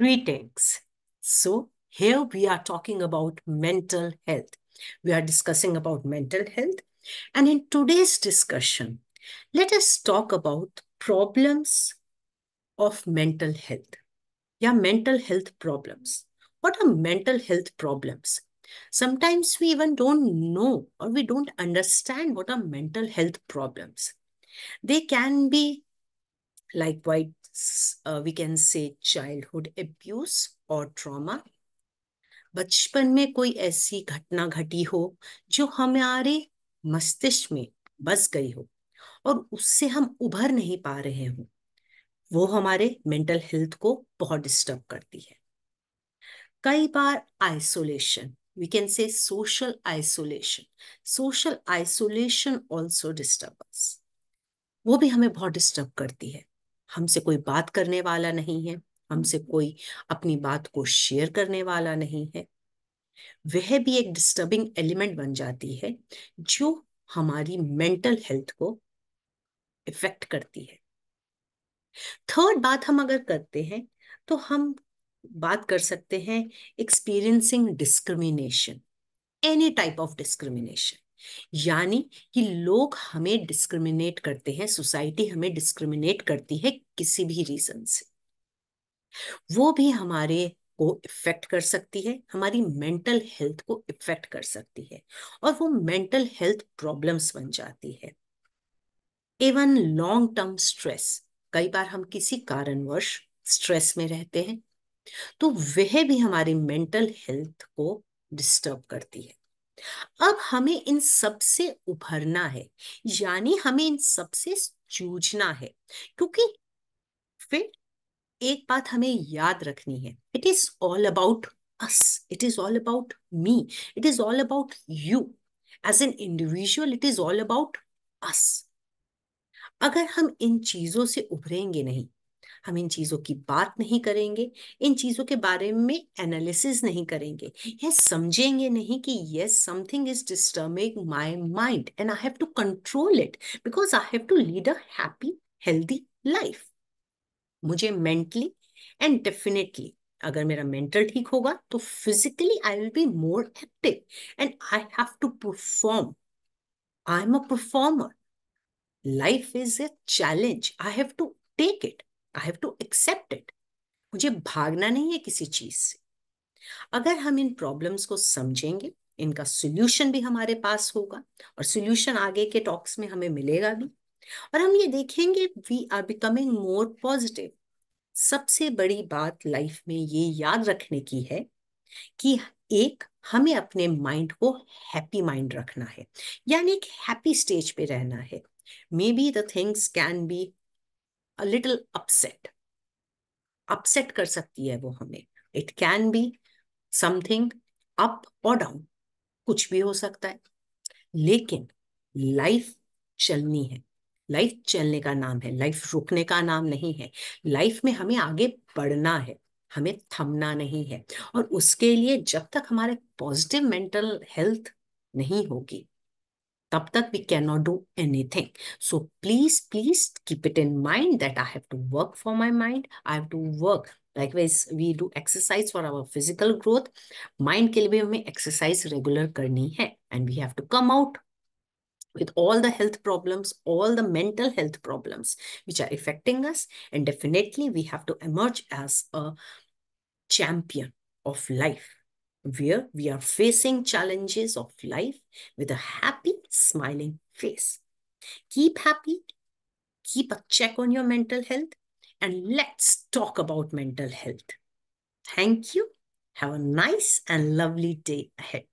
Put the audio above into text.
Greetings. So here we are talking about mental health. We are discussing about mental health. And in today's discussion, let us talk about problems of mental health. Yeah, mental health problems. What are mental health problems? Sometimes we even don't know or we don't understand what are mental health problems. They can be like white uh, we can say childhood abuse और trauma बचपन में कोई ऐसी घटना घटी हो जो हमारे मस्तिष्क में बस गई हो और उससे हम उभर नहीं पा रहे हो वो हमारे मेंटल हेल्थ को बहुत डिस्टर्ब करती है कई बार isolation we can say social isolation social isolation also disturb वो भी हमें बहुत डिस्टर्ब करती है हमसे कोई बात करने वाला नहीं है हमसे कोई अपनी बात को शेयर करने वाला नहीं है वह भी एक डिस्टर्बिंग एलिमेंट बन जाती है जो हमारी मेंटल हेल्थ को इफेक्ट करती है थर्ड बात हम अगर करते हैं तो हम बात कर सकते हैं experiencing discrimination any type of discrimination यानी कि लोग हमें डिस्क्रिमिनेट करते हैं सोसाइटी हमें डिस्क्रिमिनेट करती है किसी भी रीजन से वो भी हमारे को इफेक्ट कर सकती है हमारी मेंटल हेल्थ को इफेक्ट कर सकती है और वो मेंटल हेल्थ प्रॉब्लम्स बन जाती है इवन लॉन्ग टर्म स्ट्रेस कई बार हम किसी कारणवश स्ट्रेस में रहते हैं तो वह भी हमारी मेंटल हेल्थ को डिस्टर्ब करती है अब हमें इन सब से उभरना है यानी हमें इन सब से जूझना है क्योंकि फिर एक बात हमें याद रखनी है it is all about us it is all about me it is all about you as an individual it is all about us अगर हम इन चीजों से उभरेंगे नहीं हम इन चीज़ों की बात नहीं करेंगे इन चीज़ों के बारे में एनालिसिस नहीं करेंगे यह समझेंगे नहीं कि yes something is disturbing my mind and I have to control it because I have to lead a happy healthy life मुझे मेंटली एंड डेफिनेटली अगर मेरा मेंटल ठीक होगा तो physically I will be more active and I have to perform I am a performer life is a challenge I have to take it I have to accept it मुझे भागना नहीं है किसी चीज से अगर हम इन प्रॉब्लम्स को समझेंगे इनका सोल्यूशन भी हमारे पास होगा और सोल्यूशन आगे के टॉक्स में हमें मिलेगा भी और हम ये देखेंगे we are becoming more positive सबसे बड़ी बात लाइफ में ये याद रखने की है कि एक हमें अपने माइंड को हैप्पी माइंड रखना है यानी एक हैप्पी स्टेज पे रहना है maybe the things can be a little upset. Upset कर सकती है वो हमें it can be something up और डाउन कुछ भी हो सकता है लेकिन लाइफ चलनी है लाइफ चलने का नाम है लाइफ रुकने का नाम नहीं है लाइफ में हमें आगे बढ़ना है हमें थमना नहीं है और उसके लिए जब तक हमारे पॉजिटिव मेंटल हेल्थ नहीं होगी tab tak we cannot do anything. So please, please keep it in mind that I have to work for my mind. I have to work. Likewise, we do exercise for our physical growth. Mind ke liye exercise regular karni hai. And we have to come out with all the health problems, all the mental health problems which are affecting us. And definitely we have to emerge as a champion of life where we are facing challenges of life with a happy, smiling face. Keep happy, keep a check on your mental health, and let's talk about mental health. Thank you. Have a nice and lovely day ahead.